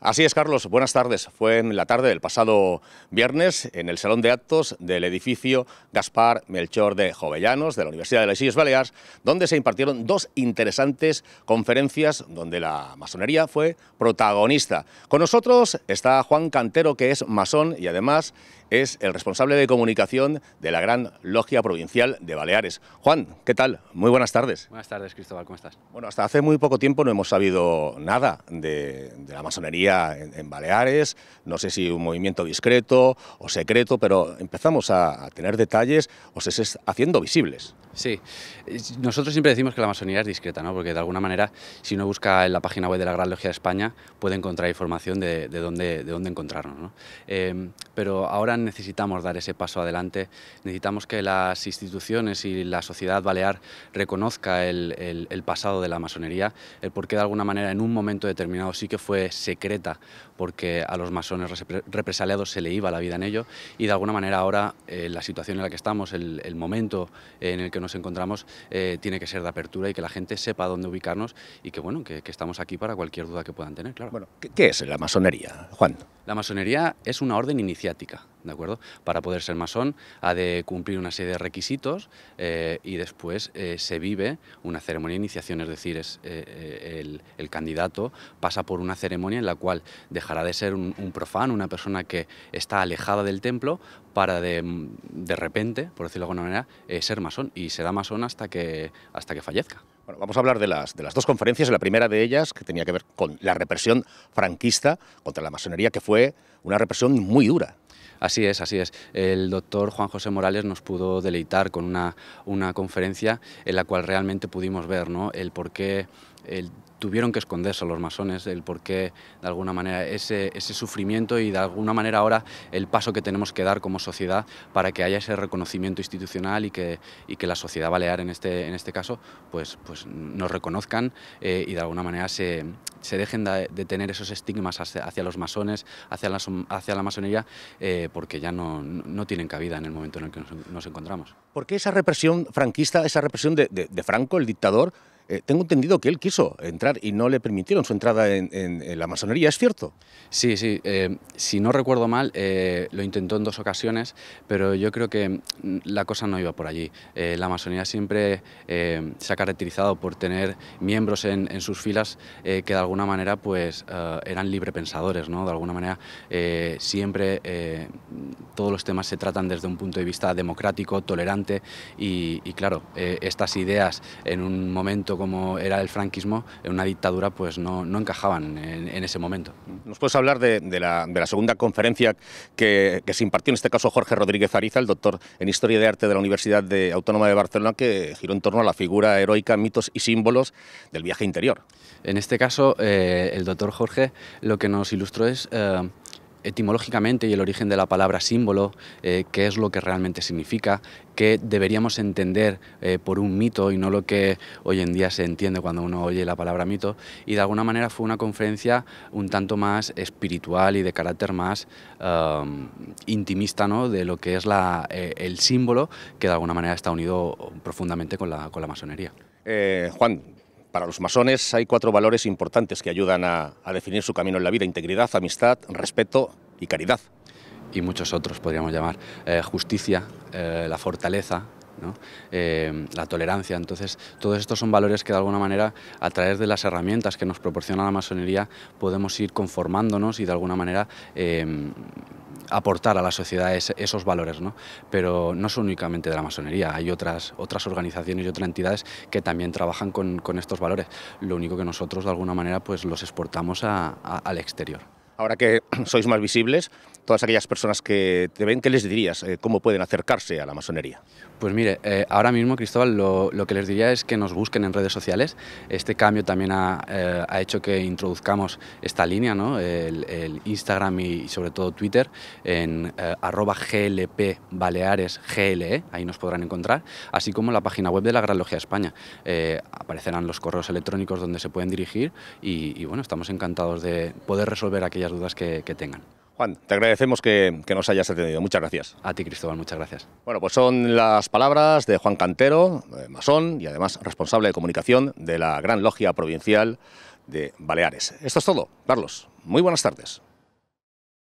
Así es, Carlos. Buenas tardes. Fue en la tarde del pasado viernes en el Salón de Actos del edificio Gaspar Melchor de Jovellanos de la Universidad de las Islas Baleares, donde se impartieron dos interesantes conferencias donde la masonería fue protagonista. Con nosotros está Juan Cantero, que es masón y además es el responsable de comunicación de la Gran Logia Provincial de Baleares. Juan, ¿qué tal? Muy buenas tardes. Buenas tardes, Cristóbal. ¿Cómo estás? Bueno, hasta hace muy poco tiempo no hemos sabido nada de la masonería en, Baleares, no sé si un movimiento discreto o secreto, pero empezamos a, tener detalles o se, haciendo visibles. Sí, nosotros siempre decimos que la masonería es discreta, ¿no? porque de alguna manera, si uno busca en la página web de la Gran Logia de España, puede encontrar información de, dónde, de dónde encontrarnos. Em, pero ahora necesitamos dar ese paso adelante, necesitamos que las instituciones y la sociedad balear reconozca el, pasado de la masonería, el porqué de alguna manera en un momento determinado sí que fue secreta, porque a los masones represaliados se le iba la vida en ello, y de alguna manera ahora eh, la situación en la que estamos, el, momento en el que nos encontramos, eh, tiene que ser de apertura y que la gente sepa dónde ubicarnos y que, bueno, que, estamos aquí para cualquier duda que puedan tener, claro. Bueno, ¿qué, es la masonería, Juan? La masonería es una orden inicial ¿de acuerdo? Para poder ser masón ha de cumplir una serie de requisitos eh, y después eh, se vive una ceremonia de iniciación, es decir, es, eh, el, candidato pasa por una ceremonia en la cual dejará de ser un, profano, una persona que está alejada del templo, para de, de repente, por decirlo de alguna manera, ser masón y será masón hasta que, hasta que fallezca. Bueno, vamos a hablar de las, de las dos conferencias. La primera de ellas, que tenía que ver con la represión franquista contra la masonería, que fue una represión muy dura. Así es, así es. El doctor Juan José Morales nos pudo deleitar con una, una conferencia en la cual realmente pudimos ver ¿no? el por qué el tuvieron que esconderse los masones, el por qué, de alguna manera, ese, sufrimiento y de alguna manera ahora el paso que tenemos que dar como sociedad para que haya ese reconocimiento institucional y que, y que la sociedad balear en este, en este caso pues, pues nos reconozcan eh, y de alguna manera se, dejen de, tener esos estigmas hacia, los masones, hacia la, hacia la masonería, eh, porque ya no, tienen cabida en el momento en el que nos, encontramos. ¿Por qué esa represión franquista, esa represión de Franco, el dictador, eh, tengo entendido que él quiso entrar y no le permitieron su entrada en, la masonería, ¿es cierto? Sí, sí. Eh, si no recuerdo mal, eh, lo intentó en dos ocasiones, pero yo creo que mm, la cosa no iba por allí. la masonería siempre se ha caracterizado por tener miembros en, sus filas que de alguna manera pues, eran librepensadores, ¿no? De alguna manera siempre todos los temas se tratan desde un punto de vista democrático, tolerante y claro, estas ideas en un momento como era el franquismo, en una dictadura, pues no, encajaban en, ese momento. ¿Nos puedes hablar de, la, segunda conferencia que, se impartió, en este caso Jorge Rodríguez Ariza, el doctor en Historia de Arte de la Universidad Autónoma de Barcelona, que giró en torno a la figura heroica, mitos y símbolos del viaje interior? En este caso, eh, el doctor Jorge lo que nos ilustró es... Eh, etimológicamente y el origen de la palabra símbolo, eh, qué es lo que realmente significa, qué deberíamos entender eh, por un mito y no lo que hoy en día se entiende cuando uno oye la palabra mito. Y de alguna manera fue una conferencia un tanto más espiritual y de carácter más um, intimista ¿no? de lo que es la, eh, el símbolo que de alguna manera está unido profundamente con la, con la masonería. Juan, para los masones hay cuatro valores importantes que ayudan a, definir su camino en la vida, integridad, amistad, respeto y caridad. Y muchos otros podríamos llamar, eh, justicia, eh, la fortaleza, eh, la tolerancia. Entonces, todos estos son valores que de alguna manera, a través de las herramientas que nos proporciona la masonería, podemos ir conformándonos y de alguna manera aportar a la sociedad esos valores, ¿no? Pero no son únicamente de la masonería, hay otras, otras organizaciones y otras entidades que también trabajan con, estos valores. Lo único que nosotros de alguna manera pues los exportamos al exterior. Ahora que sois más visibles, todas aquellas personas que te ven, ¿qué les dirías? Eh, ¿Cómo pueden acercarse a la masonería? Pues mire, eh, ahora mismo, Cristóbal, lo, que les diría es que nos busquen en redes sociales. Este cambio también ha, eh, hecho que introduzcamos esta línea, ¿no? el, Instagram y, sobre todo Twitter, en arroba GLP Baleares GLE, ahí nos podrán encontrar, así como la página web de la Gran Logia España. aparecerán los correos electrónicos donde se pueden dirigir y, bueno, estamos encantados de poder resolver aquellas dudas que tengan. Juan, te agradecemos que, nos hayas atendido. Muchas gracias. A ti, Cristóbal, muchas gracias. Bueno, pues son las palabras de Juan Cantero, eh, masón y además responsable de comunicación de la Gran Logia Provincial de Baleares. Esto es todo, Carlos. Muy buenas tardes.